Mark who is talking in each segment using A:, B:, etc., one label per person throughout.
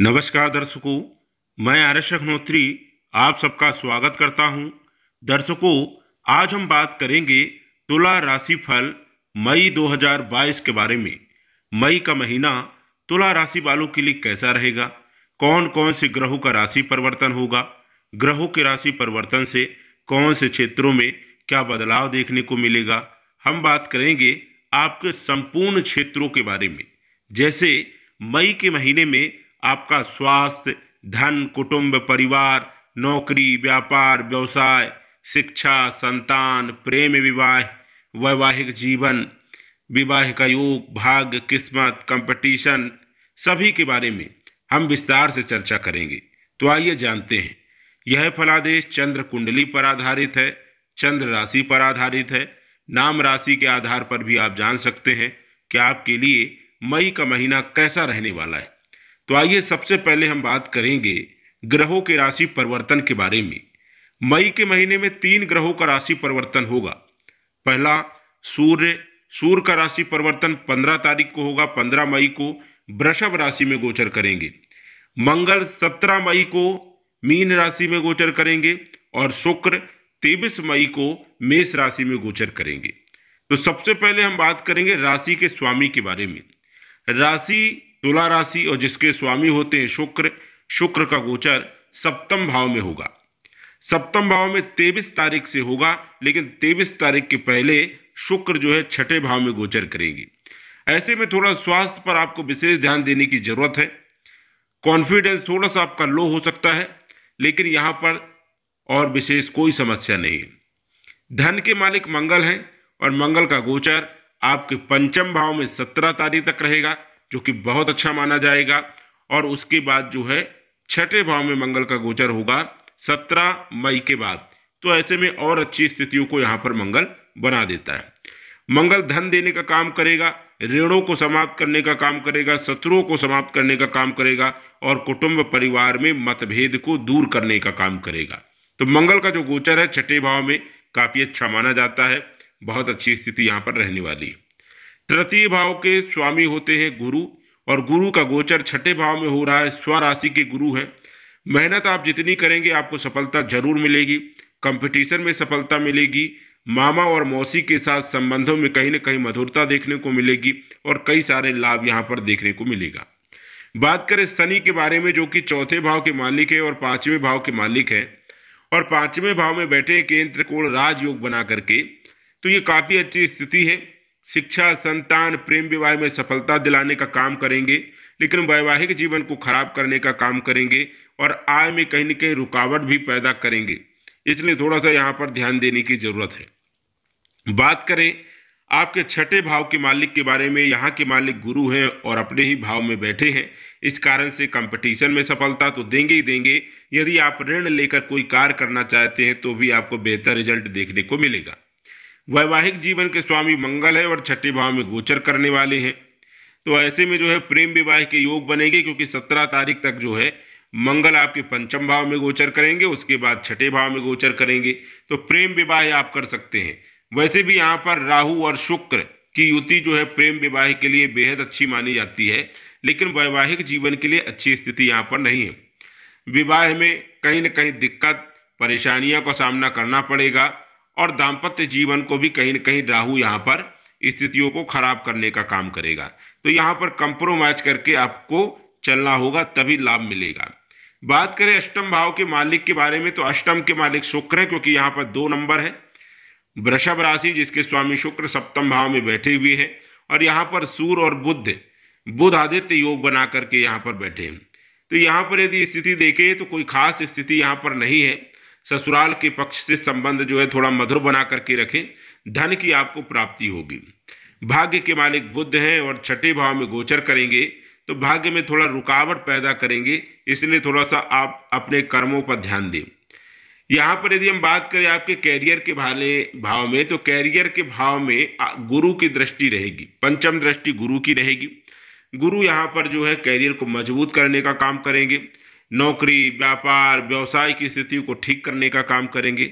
A: नमस्कार दर्शकों मैं आर एस आप सबका स्वागत करता हूं दर्शकों आज हम बात करेंगे तुला राशि फल मई 2022 के बारे में मई का महीना तुला राशि वालों के लिए कैसा रहेगा कौन कौन से ग्रहों का राशि परिवर्तन होगा ग्रहों के राशि परिवर्तन से कौन से क्षेत्रों में क्या बदलाव देखने को मिलेगा हम बात करेंगे आपके संपूर्ण क्षेत्रों के बारे में जैसे मई के महीने में आपका स्वास्थ्य धन कुटुंब परिवार नौकरी व्यापार व्यवसाय शिक्षा संतान प्रेम विवाह वैवाहिक जीवन विवाह का योग भाग्य किस्मत कंपटीशन सभी के बारे में हम विस्तार से चर्चा करेंगे तो आइए जानते हैं यह फलादेश चंद्र कुंडली पर आधारित है चंद्र राशि पर आधारित है नाम राशि के आधार पर भी आप जान सकते हैं कि आपके लिए मई का महीना कैसा रहने वाला है तो आइए सबसे पहले हम बात करेंगे ग्रहों के राशि परिवर्तन के बारे में मई के महीने में तीन ग्रहों का राशि परिवर्तन होगा पहला सूर्य सूर्य का राशि परिवर्तन 15 तारीख को होगा 15 मई को वृषभ राशि में गोचर करेंगे मंगल 17 मई को मीन राशि में गोचर करेंगे और शुक्र 23 मई को मेष राशि में गोचर करेंगे तो सबसे पहले हम बात करेंगे राशि के स्वामी के बारे में राशि तुला राशि और जिसके स्वामी होते हैं शुक्र शुक्र का गोचर सप्तम भाव में होगा सप्तम भाव में तेईस तारीख से होगा लेकिन तेईस तारीख के पहले शुक्र जो है छठे भाव में गोचर करेगी ऐसे में थोड़ा स्वास्थ्य पर आपको विशेष ध्यान देने की जरूरत है कॉन्फिडेंस थोड़ा सा आपका लो हो सकता है लेकिन यहाँ पर और विशेष कोई समस्या नहीं है धन के मालिक मंगल हैं और मंगल का गोचर आपके पंचम भाव में सत्रह तारीख तक रहेगा जो कि बहुत अच्छा माना जाएगा और उसके बाद जो है छठे भाव में मंगल का गोचर होगा सत्रह मई के बाद तो ऐसे में और अच्छी स्थितियों को यहाँ पर मंगल बना देता है मंगल धन देने का काम करेगा ऋणों को समाप्त करने का काम करेगा शत्रुओं को समाप्त करने का काम करेगा और कुटुंब परिवार में मतभेद को दूर करने का काम करेगा तो मंगल का जो गोचर है छठे भाव में काफ़ी अच्छा माना जाता है बहुत अच्छी स्थिति यहाँ पर रहने वाली है तृतीय भाव के स्वामी होते हैं गुरु और गुरु का गोचर छठे भाव में हो रहा है स्वराशि के गुरु हैं मेहनत आप जितनी करेंगे आपको सफलता जरूर मिलेगी कंपटीशन में सफलता मिलेगी मामा और मौसी के साथ संबंधों में कहीं ना कहीं मधुरता देखने को मिलेगी और कई सारे लाभ यहाँ पर देखने को मिलेगा बात करें शनि के बारे में जो कि चौथे भाव के मालिक है और पाँचवें भाव के मालिक हैं और पाँचवें भाव में बैठे केंद्र कोण राजयोग बना करके तो ये काफ़ी अच्छी स्थिति है शिक्षा संतान प्रेम विवाह में सफलता दिलाने का काम करेंगे लेकिन वैवाहिक जीवन को खराब करने का काम करेंगे और आय में कहीं ना कहीं रुकावट भी पैदा करेंगे इसलिए थोड़ा सा यहाँ पर ध्यान देने की ज़रूरत है बात करें आपके छठे भाव के मालिक के बारे में यहाँ के मालिक गुरु हैं और अपने ही भाव में बैठे हैं इस कारण से कंपटीशन में सफलता तो देंगे ही देंगे यदि आप ऋण लेकर कोई कार्य करना चाहते हैं तो भी आपको बेहतर रिजल्ट देखने को मिलेगा वैवाहिक जीवन के स्वामी मंगल है और छठी भाव में गोचर करने वाले हैं तो ऐसे में जो है प्रेम विवाह के योग बनेंगे क्योंकि सत्रह तारीख तक जो है मंगल आपके पंचम भाव में गोचर करेंगे उसके बाद छठे भाव में गोचर करेंगे तो प्रेम विवाह आप कर सकते हैं वैसे भी यहाँ पर राहु और शुक्र की युति जो है प्रेम विवाह के लिए बेहद अच्छी मानी जाती है लेकिन वैवाहिक जीवन के लिए अच्छी स्थिति यहाँ पर नहीं है विवाह में कहीं ना कहीं दिक्कत परेशानियों का सामना करना पड़ेगा और दाम्पत्य जीवन को भी कहीं ना कहीं राहु यहाँ पर स्थितियों को खराब करने का काम करेगा तो यहाँ पर कंप्रोमाइज करके आपको चलना होगा तभी लाभ मिलेगा बात करें अष्टम भाव के मालिक के बारे में तो अष्टम के मालिक शुक्र है क्योंकि यहाँ पर दो नंबर है वृषभ राशि जिसके स्वामी शुक्र सप्तम भाव में बैठे हुए हैं और यहाँ पर सूर्य और बुद्ध बुध आदित्य योग बना करके यहाँ पर बैठे हैं तो यहाँ पर यदि स्थिति देखें तो कोई खास स्थिति यहाँ पर नहीं है ससुराल के पक्ष से संबंध जो है थोड़ा मधुर बना करके रखें धन की आपको प्राप्ति होगी भाग्य के मालिक बुद्ध हैं और छठे भाव में गोचर करेंगे तो भाग्य में थोड़ा रुकावट पैदा करेंगे इसलिए थोड़ा सा आप अपने कर्मों पर ध्यान दें यहाँ पर यदि हम बात करें आपके कैरियर के भाले भाव में तो कैरियर के भाव में गुरु की दृष्टि रहेगी पंचम दृष्टि गुरु की रहेगी गुरु यहाँ पर जो है कैरियर को मजबूत करने का काम करेंगे नौकरी व्यापार व्यवसाय की स्थिति को ठीक करने का काम करेंगे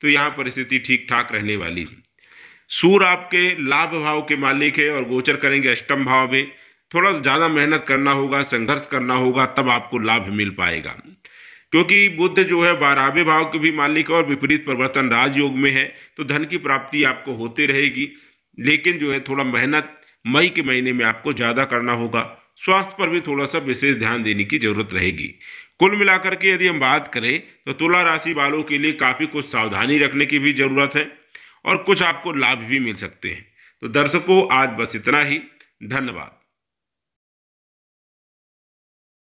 A: तो यहाँ पर स्थिति ठीक ठाक रहने वाली है सूर आपके लाभ भाव के मालिक है और गोचर करेंगे अष्टम भाव में थोड़ा ज़्यादा मेहनत करना होगा संघर्ष करना होगा तब आपको लाभ मिल पाएगा क्योंकि बुद्ध जो है बारहवें भाव के भी मालिक और विपरीत परिवर्तन राजयोग में है तो धन की प्राप्ति आपको होती रहेगी लेकिन जो है थोड़ा मेहनत मई के महीने में आपको ज़्यादा करना होगा स्वास्थ्य पर भी थोड़ा सा विशेष ध्यान देने की जरूरत रहेगी कुल मिलाकर के यदि हम बात करें तो तुला राशि वालों के लिए काफ़ी कुछ सावधानी रखने की भी ज़रूरत है और कुछ आपको लाभ भी मिल सकते हैं तो दर्शकों आज बस इतना ही धन्यवाद